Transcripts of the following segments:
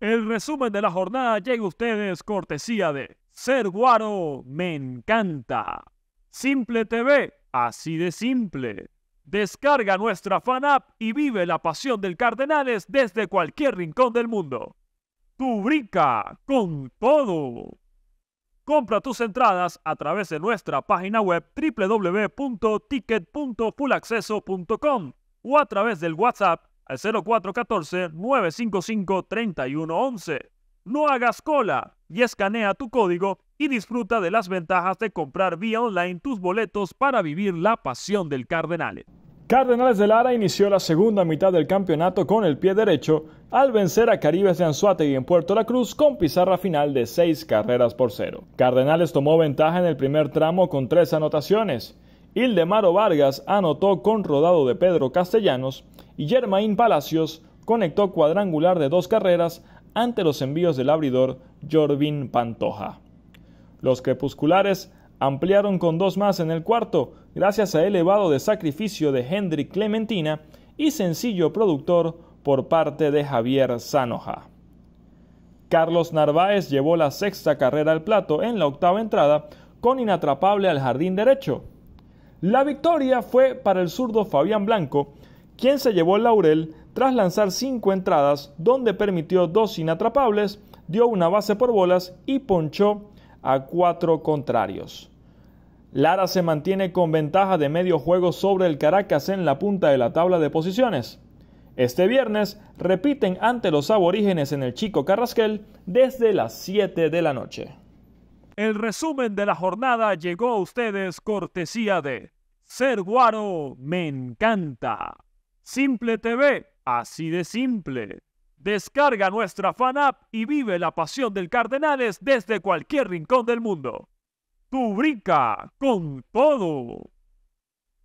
El resumen de la jornada llega a ustedes cortesía de Ser Guaro Me Encanta. Simple TV, así de simple. Descarga nuestra fan app y vive la pasión del Cardenales desde cualquier rincón del mundo. Tu con todo. Compra tus entradas a través de nuestra página web www.ticket.fullacceso.com o a través del WhatsApp al 0414-955-3111. No hagas cola y escanea tu código y disfruta de las ventajas de comprar vía online tus boletos para vivir la pasión del Cardenales. Cardenales de Lara inició la segunda mitad del campeonato con el pie derecho al vencer a Caribes de y en Puerto La Cruz con pizarra final de 6 carreras por cero. Cardenales tomó ventaja en el primer tramo con tres anotaciones. Ildemaro Vargas anotó con rodado de Pedro Castellanos y Germain Palacios conectó cuadrangular de dos carreras ante los envíos del abridor Jorvin Pantoja. Los crepusculares ampliaron con dos más en el cuarto gracias a elevado de sacrificio de Hendrik Clementina y sencillo productor por parte de Javier Zanoja. Carlos Narváez llevó la sexta carrera al plato en la octava entrada con inatrapable al jardín derecho. La victoria fue para el zurdo Fabián Blanco, quien se llevó el laurel tras lanzar cinco entradas donde permitió dos inatrapables, dio una base por bolas y ponchó a cuatro contrarios. Lara se mantiene con ventaja de medio juego sobre el Caracas en la punta de la tabla de posiciones. Este viernes repiten ante los aborígenes en el Chico Carrasquel desde las 7 de la noche. El resumen de la jornada llegó a ustedes cortesía de ser guaro me encanta. Simple TV, así de simple. Descarga nuestra fan app y vive la pasión del Cardenales desde cualquier rincón del mundo. Tu brica con todo.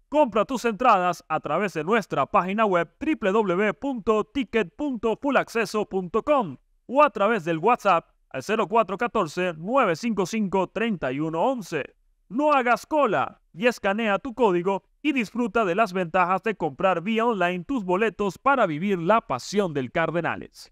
Compra tus entradas a través de nuestra página web www.ticket.fullacceso.com o a través del WhatsApp al 0414 955 3111. No hagas cola y escanea tu código y disfruta de las ventajas de comprar vía online tus boletos para vivir la pasión del Cardenales.